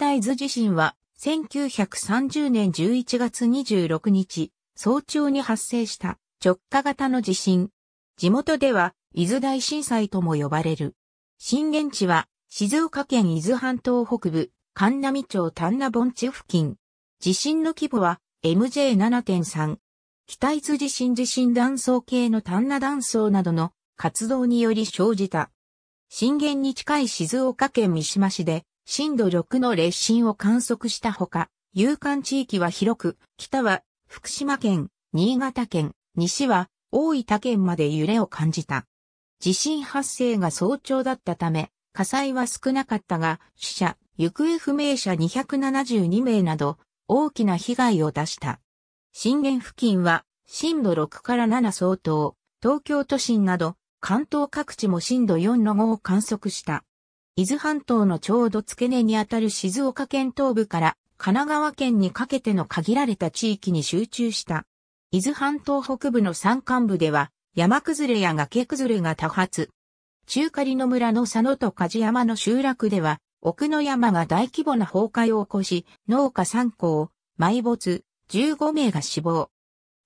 タイズ地震は、1930年11月26日、早朝に発生した直下型の地震。地元では、伊豆大震災とも呼ばれる。震源地は、静岡県伊豆半島北部、神波町丹那盆地付近。地震の規模は、MJ7.3。北伊豆地震地震断層系の丹那断層などの活動により生じた。震源に近い静岡県三島市で、震度6の列震を観測したほか、有感地域は広く、北は福島県、新潟県、西は大分県まで揺れを感じた。地震発生が早朝だったため、火災は少なかったが、死者、行方不明者272名など、大きな被害を出した。震源付近は、震度6から7相当、東京都心など、関東各地も震度4の5を観測した。伊豆半島のちょうど付け根にあたる静岡県東部から神奈川県にかけての限られた地域に集中した。伊豆半島北部の山間部では山崩れや崖崩れが多発。中狩の村の佐野と梶山の集落では奥の山が大規模な崩壊を起こし、農家3校、埋没、15名が死亡。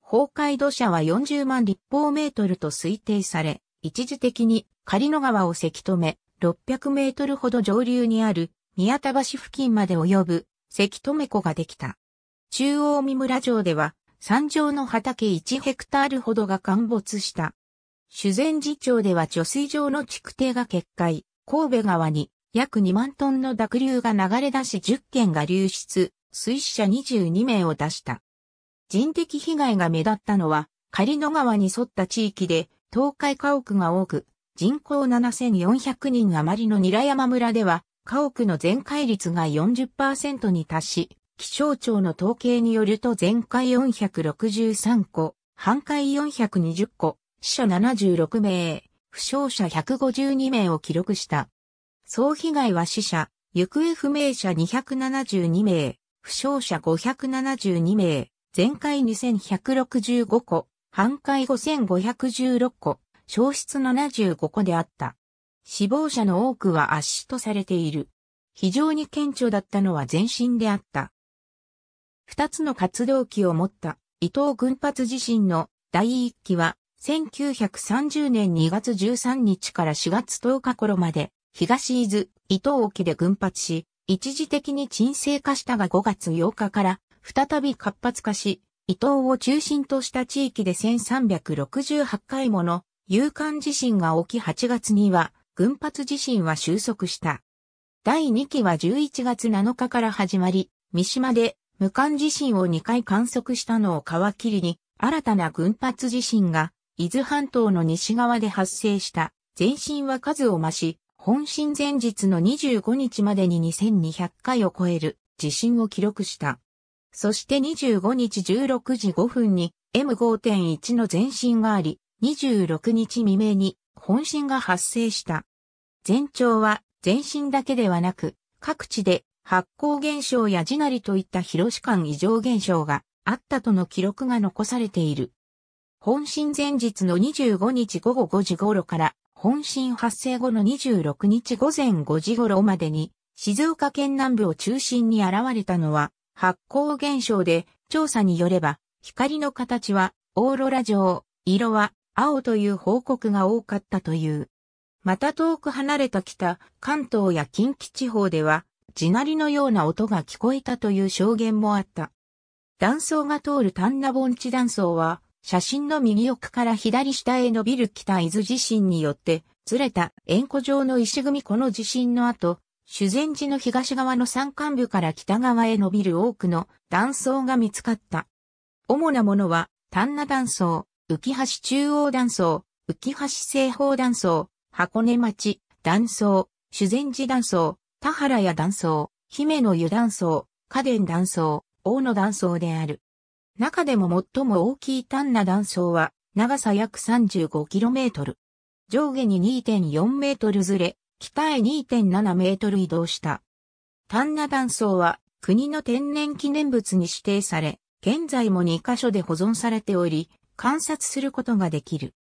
崩壊土砂は40万立方メートルと推定され、一時的に仮の川をせき止め、600メートルほど上流にある宮田橋付近まで及ぶ関留湖ができた。中央三村城では山上の畑1ヘクタールほどが陥没した。修善寺町では貯水場の築堤が決壊、神戸川に約2万トンの濁流が流れ出し10件が流出、水死者22名を出した。人的被害が目立ったのは、狩野川に沿った地域で、倒壊家屋が多く、人口7400人余りの韮山村では、家屋の全壊率が40%に達し、気象庁の統計によると全壊463戸、半壊420戸、死者76名、負傷者152名を記録した。総被害は死者、行方不明者272名、負傷者572名、全壊2165戸、半壊5516戸、消失75個であった。死亡者の多くは圧死とされている。非常に顕著だったのは全身であった。二つの活動期を持った伊藤群発地震の第一期は1930年2月13日から4月10日頃まで東伊豆伊東沖で群発し、一時的に沈静化したが5月8日から再び活発化し、伊東を中心とした地域で1368回もの有感地震が起き8月には、群発地震は収束した。第2期は11月7日から始まり、三島で無感地震を2回観測したのを皮切りに、新たな群発地震が、伊豆半島の西側で発生した。前震は数を増し、本震前日の25日までに2200回を超える地震を記録した。そして25日16時5分に M5.1 の前震があり、26日未明に本震が発生した。前兆は全身だけではなく、各地で発光現象や地鳴りといった広し間異常現象があったとの記録が残されている。本震前日の25日午後5時頃から本震発生後の26日午前5時頃までに静岡県南部を中心に現れたのは発光現象で調査によれば光の形はオーロラ状、色は青という報告が多かったという。また遠く離れた北、関東や近畿地方では、地鳴りのような音が聞こえたという証言もあった。断層が通る丹那盆地断層は、写真の右奥から左下へ伸びる北伊豆地震によって、ずれた円弧状の石組この地震の後、修善寺の東側の山間部から北側へ伸びる多くの断層が見つかった。主なものは、丹那断層、浮橋中央断層、浮橋西方断層、箱根町、断層、修善寺断層、田原屋断層、姫野湯断層、家電断層、大野断層である。中でも最も大きい単な断層は、長さ約 35km。上下に 2.4m ずれ、北へ 2.7m 移動した。丹那断層は国の天然記念物に指定され、現在も2カ所で保存されており、観察することができる。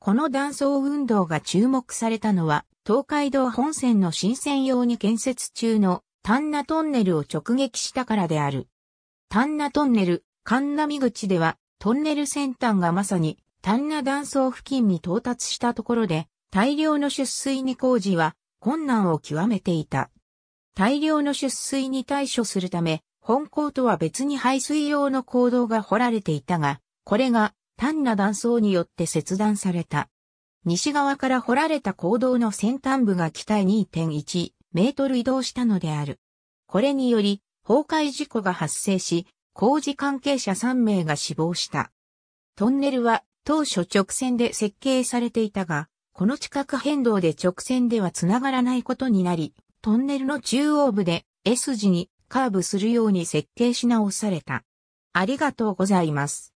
この断層運動が注目されたのは、東海道本線の新線用に建設中の丹那トンネルを直撃したからである。丹那トンネル、神波口では、トンネル先端がまさに丹那断層付近に到達したところで、大量の出水に工事は困難を極めていた。大量の出水に対処するため、本港とは別に排水用の坑道が掘られていたが、これが単な断層によって切断された。西側から掘られた坑道の先端部が北へ2.1メートル移動したのである。これにより、崩壊事故が発生し、工事関係者3名が死亡した。トンネルは当初直線で設計されていたが、この地殻変動で直線では繋がらないことになり、トンネルの中央部で S 字にカーブするように設計し直された。ありがとうございます。